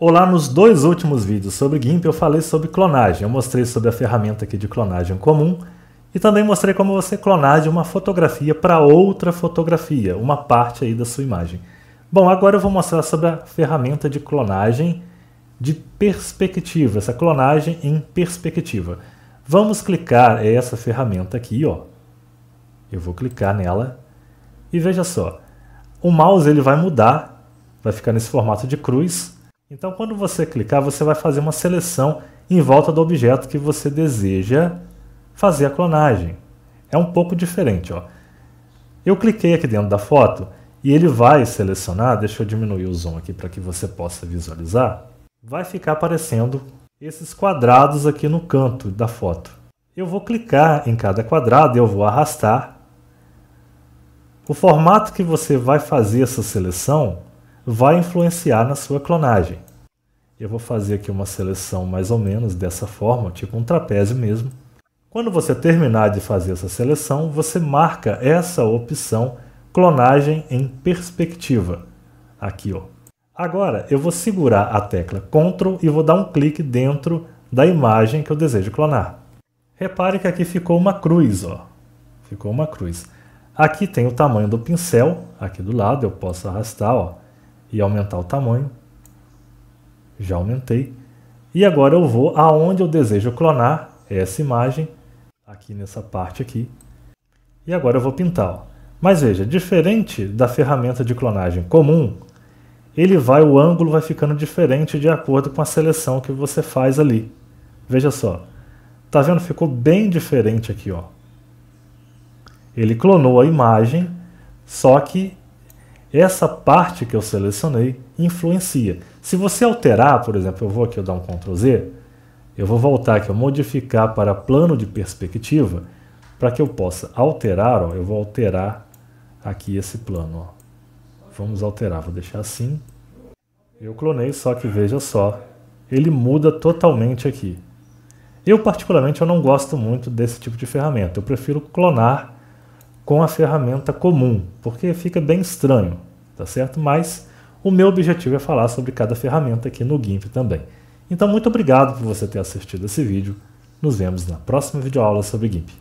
Olá, nos dois últimos vídeos sobre GIMP eu falei sobre clonagem. Eu mostrei sobre a ferramenta aqui de clonagem comum e também mostrei como você clonar de uma fotografia para outra fotografia, uma parte aí da sua imagem. Bom, agora eu vou mostrar sobre a ferramenta de clonagem de perspectiva, essa clonagem em perspectiva. Vamos clicar, é essa ferramenta aqui, ó. Eu vou clicar nela e veja só, o mouse ele vai mudar, vai ficar nesse formato de cruz. Então quando você clicar, você vai fazer uma seleção em volta do objeto que você deseja fazer a clonagem. É um pouco diferente, ó. Eu cliquei aqui dentro da foto e ele vai selecionar, deixa eu diminuir o zoom aqui para que você possa visualizar. Vai ficar aparecendo esses quadrados aqui no canto da foto. Eu vou clicar em cada quadrado, eu vou arrastar o formato que você vai fazer essa seleção vai influenciar na sua clonagem. Eu vou fazer aqui uma seleção mais ou menos dessa forma, tipo um trapézio mesmo. Quando você terminar de fazer essa seleção, você marca essa opção clonagem em perspectiva. Aqui, ó. Agora, eu vou segurar a tecla Ctrl e vou dar um clique dentro da imagem que eu desejo clonar. Repare que aqui ficou uma cruz, ó. Ficou uma cruz. Aqui tem o tamanho do pincel, aqui do lado eu posso arrastar ó, e aumentar o tamanho. Já aumentei. E agora eu vou aonde eu desejo clonar essa imagem, aqui nessa parte aqui. E agora eu vou pintar. Ó. Mas veja, diferente da ferramenta de clonagem comum, ele vai, o ângulo vai ficando diferente de acordo com a seleção que você faz ali. Veja só, tá vendo? Ficou bem diferente aqui, ó ele clonou a imagem, só que essa parte que eu selecionei influencia. Se você alterar, por exemplo, eu vou aqui eu dar um Ctrl Z, eu vou voltar aqui, eu modificar para plano de perspectiva, para que eu possa alterar, ó, eu vou alterar aqui esse plano. Ó. Vamos alterar, vou deixar assim. Eu clonei, só que veja só, ele muda totalmente aqui. Eu particularmente eu não gosto muito desse tipo de ferramenta, eu prefiro clonar com a ferramenta comum, porque fica bem estranho, tá certo? Mas o meu objetivo é falar sobre cada ferramenta aqui no GIMP também. Então, muito obrigado por você ter assistido esse vídeo. Nos vemos na próxima videoaula sobre GIMP.